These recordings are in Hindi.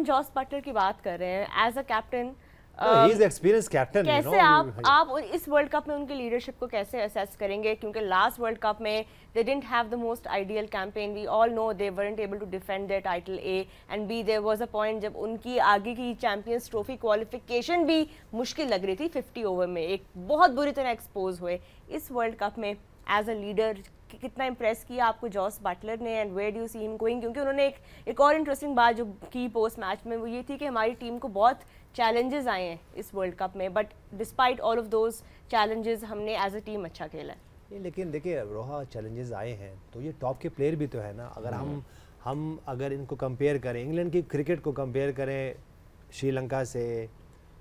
हम जॉस बटलर की बात कर रहे हैं as a captain experience captain कैसे you know? आप आप इस वर्ल्ड कप में उनकी लीडरशिप को कैसे असेस करेंगे क्योंकि लास्ट वर्ल्ड कप में they didn't have the most ideal campaign we all know they weren't able to defend the title A and B there was a point जब उनकी आगे की चैंपियंस ट्रॉफी क्वालिफिकेशन भी मुश्किल लग रही थी 50 ओवर में एक बहुत बुरी तरह एक्सपोज हुए इस वर्ल्ड कप में एज अ लीडर कितना इम्प्रेस किया आपको जॉस बटलर ने and where do see him going क्योंकि उन्होंने एक एक और इंटरेस्टिंग बात जो की पोस्ट मैच में वो ये थी कि हमारी टीम को बहुत चैलेंजेस आए हैं इस वर्ल्ड कप में but despite all of those challenges हमने एज अ टीम अच्छा खेला है लेकिन देखिए रोहा चैलेंजेस आए हैं तो ये टॉप के प्लेयर भी तो है ना अगर हम हम्म। हम अगर इनको कंपेयर करें इंग्लैंड की क्रिकेट को कंपेयर करें श्रीलंका से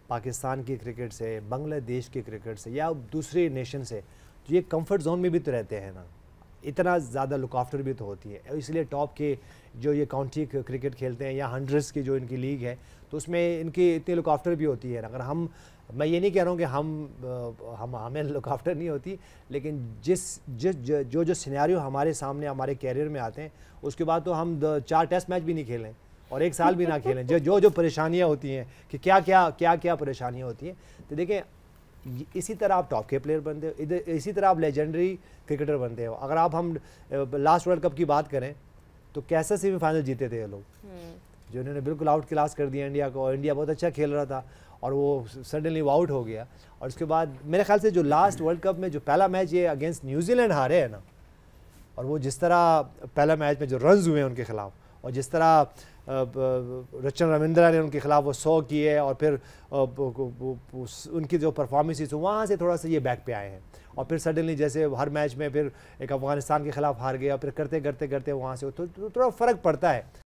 पाकिस्तान की क्रिकेट से बांग्लादेश की क्रिकेट से या दूसरे नेशन से तो ये कंफर्ट जोन में भी तो रहते हैं ना इतना ज़्यादा आफ्टर भी तो होती है इसलिए टॉप के जो ये काउंटी क्रिकेट खेलते हैं या हंड्रेड्स की जो इनकी लीग है तो उसमें इनकी इतनी आफ्टर भी होती है अगर हम मैं ये नहीं कह रहा हूँ कि हम हम हमें आफ्टर नहीं होती लेकिन जिस जिस जो जो सिनारी हमारे सामने हमारे कैरियर में आते हैं उसके बाद तो हम चार टेस्ट मैच भी नहीं खेलें और एक साल भी ना खेलें जो जो जो परेशानियाँ होती हैं कि क्या क्या क्या क्या परेशानियाँ होती हैं तो देखें इसी तरह आप टॉप के प्लेयर बनते हो इधर इसी तरह आप लेजेंडरी क्रिकेटर बनते हो अगर आप हम लास्ट वर्ल्ड कप की बात करें तो कैसे सेमीफाइनल जीते थे ये लोग हम्म। जो इन्होंने बिल्कुल आउट क्लास कर दिया इंडिया को और इंडिया बहुत अच्छा खेल रहा था और वो सडनली वो आउट हो गया और उसके बाद मेरे ख्याल से जो लास्ट वर्ल्ड कप में जो पहला मैच ये अगेंस्ट न्यूजीलैंड हारे हैं ना और वो जिस तरह पहला मैच में जो रन हुए हैं उनके खिलाफ और जिस तरह रचन रविंद्रा ने उनके खिलाफ वो सौ किए और फिर उनकी जो परफॉर्मेंसेस वहाँ से थोड़ा सा ये बैक पे आए हैं और फिर सडनली जैसे हर मैच में फिर एक अफ़गानिस्तान के खिलाफ हार गया और फिर करते करते करते वहाँ से तो, तो, तो थोड़ा फ़र्क पड़ता है